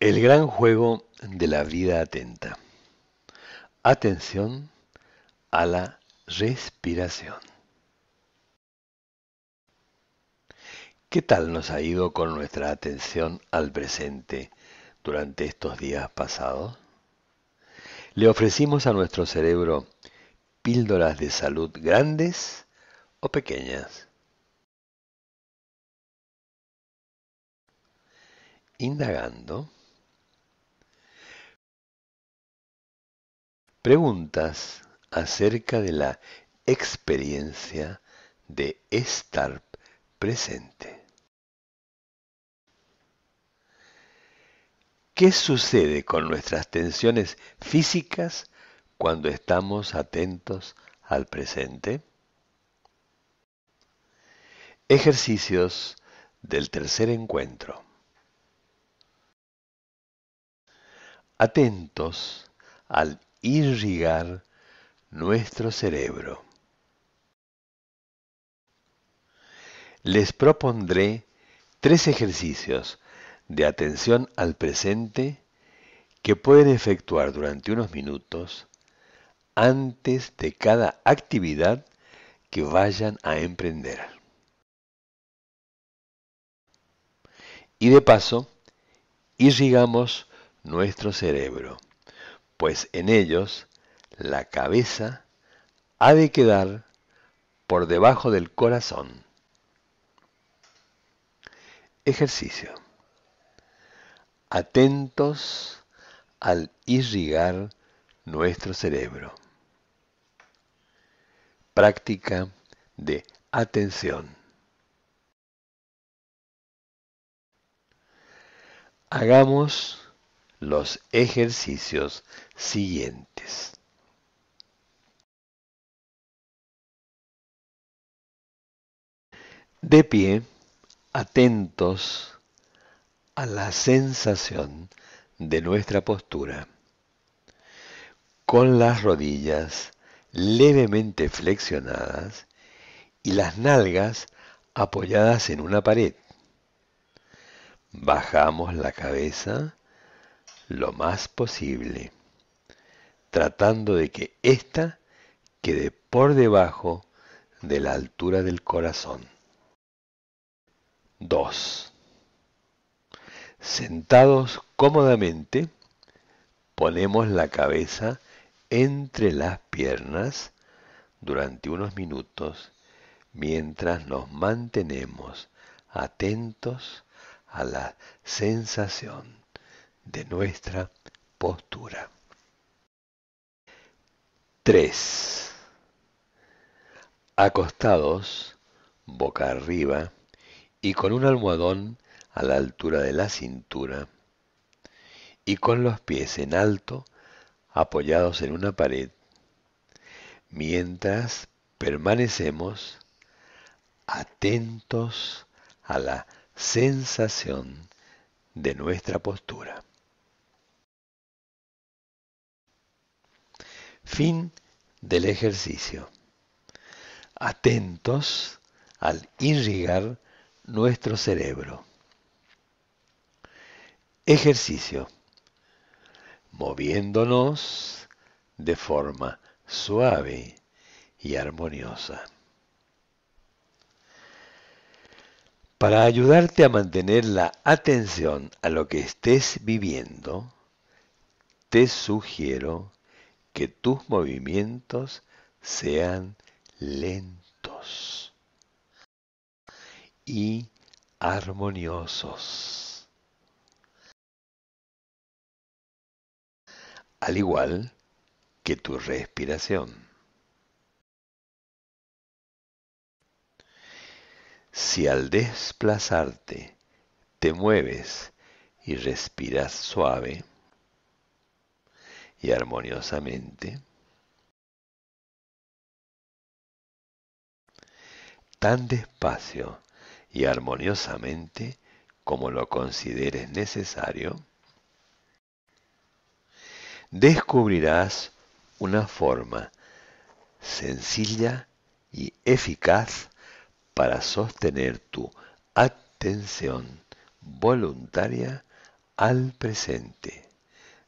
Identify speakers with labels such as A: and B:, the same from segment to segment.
A: El gran juego de la vida atenta. Atención a la respiración. ¿Qué tal nos ha ido con nuestra atención al presente durante estos días pasados? Le ofrecimos a nuestro cerebro píldoras de salud grandes o pequeñas. Indagando preguntas acerca de la experiencia de estar presente. ¿Qué sucede con nuestras tensiones físicas cuando estamos atentos al presente? Ejercicios del tercer encuentro. Atentos al irrigar nuestro cerebro. Les propondré tres ejercicios de atención al presente que pueden efectuar durante unos minutos antes de cada actividad que vayan a emprender. Y de paso, irrigamos nuestro cerebro pues en ellos la cabeza ha de quedar por debajo del corazón. Ejercicio. Atentos al irrigar nuestro cerebro. Práctica de atención. Hagamos los ejercicios siguientes. De pie, atentos a la sensación de nuestra postura, con las rodillas levemente flexionadas y las nalgas apoyadas en una pared. Bajamos la cabeza lo más posible, tratando de que ésta quede por debajo de la altura del corazón. 2. Sentados cómodamente, ponemos la cabeza entre las piernas durante unos minutos mientras nos mantenemos atentos a la sensación de nuestra postura. 3. Acostados, boca arriba y con un almohadón a la altura de la cintura y con los pies en alto apoyados en una pared, mientras permanecemos atentos a la sensación de nuestra postura. Fin del ejercicio. Atentos al irrigar nuestro cerebro. Ejercicio. Moviéndonos de forma suave y armoniosa. Para ayudarte a mantener la atención a lo que estés viviendo, te sugiero que tus movimientos sean lentos y armoniosos. Al igual que tu respiración. Si al desplazarte te mueves y respiras suave, y armoniosamente. Tan despacio y armoniosamente como lo consideres necesario, descubrirás una forma sencilla y eficaz para sostener tu atención voluntaria al presente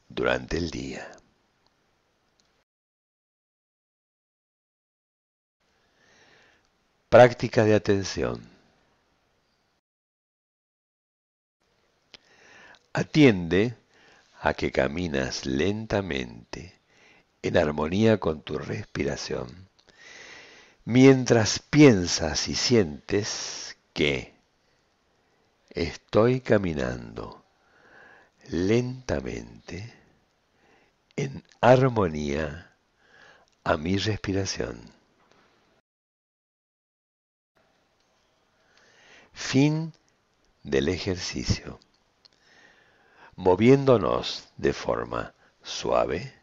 A: durante el día. Práctica de atención. Atiende a que caminas lentamente en armonía con tu respiración, mientras piensas y sientes que estoy caminando lentamente en armonía a mi respiración. Fin del ejercicio. Moviéndonos de forma suave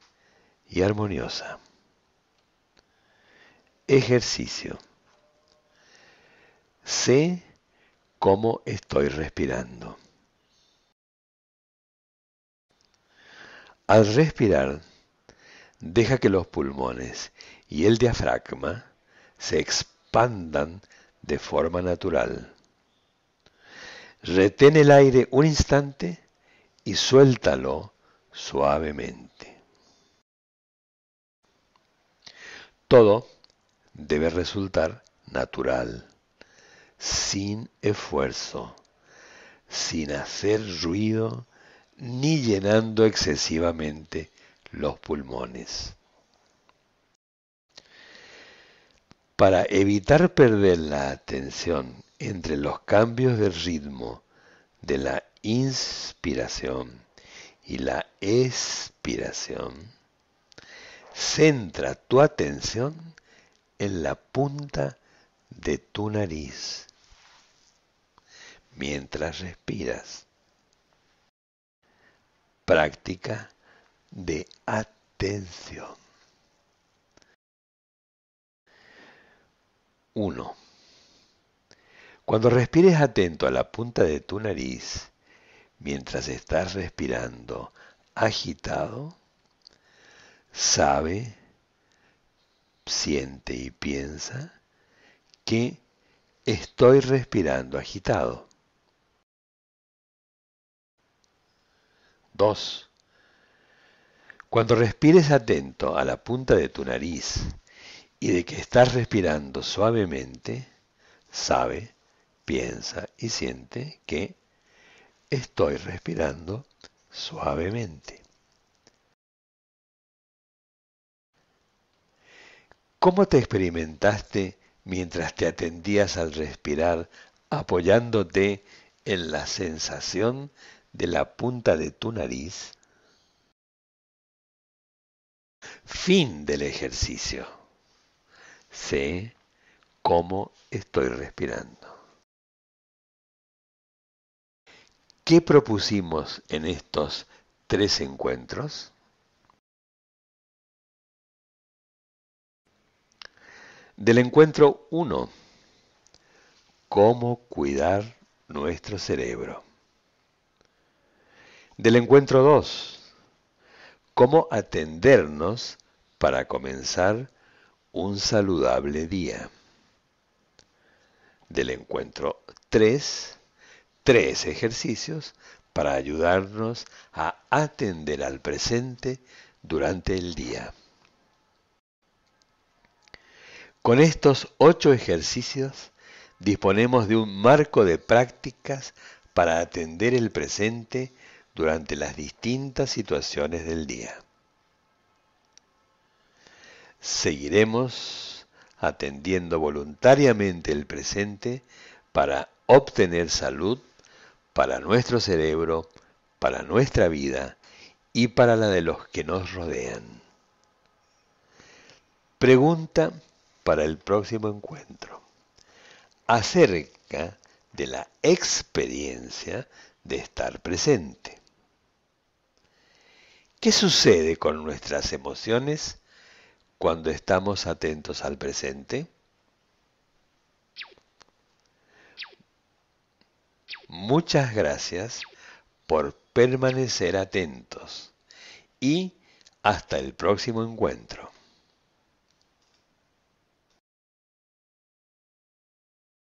A: y armoniosa. Ejercicio. Sé cómo estoy respirando. Al respirar, deja que los pulmones y el diafragma se expandan de forma natural. Retén el aire un instante y suéltalo suavemente. Todo debe resultar natural, sin esfuerzo, sin hacer ruido ni llenando excesivamente los pulmones. Para evitar perder la atención entre los cambios de ritmo de la inspiración y la expiración, centra tu atención en la punta de tu nariz mientras respiras. Práctica de atención. 1. Cuando respires atento a la punta de tu nariz, mientras estás respirando agitado, sabe, siente y piensa que estoy respirando agitado. 2. Cuando respires atento a la punta de tu nariz y de que estás respirando suavemente, sabe, piensa y siente que estoy respirando suavemente. ¿Cómo te experimentaste mientras te atendías al respirar apoyándote en la sensación de la punta de tu nariz? Fin del ejercicio. Sé cómo estoy respirando. ¿Qué propusimos en estos tres encuentros? Del encuentro 1, cómo cuidar nuestro cerebro. Del encuentro 2, cómo atendernos para comenzar un saludable día. Del encuentro 3, tres ejercicios para ayudarnos a atender al presente durante el día. Con estos ocho ejercicios disponemos de un marco de prácticas para atender el presente durante las distintas situaciones del día. Seguiremos atendiendo voluntariamente el presente para obtener salud para nuestro cerebro, para nuestra vida y para la de los que nos rodean. Pregunta para el próximo encuentro. Acerca de la experiencia de estar presente. ¿Qué sucede con nuestras emociones cuando estamos atentos al presente? Muchas gracias por permanecer atentos y hasta el próximo encuentro.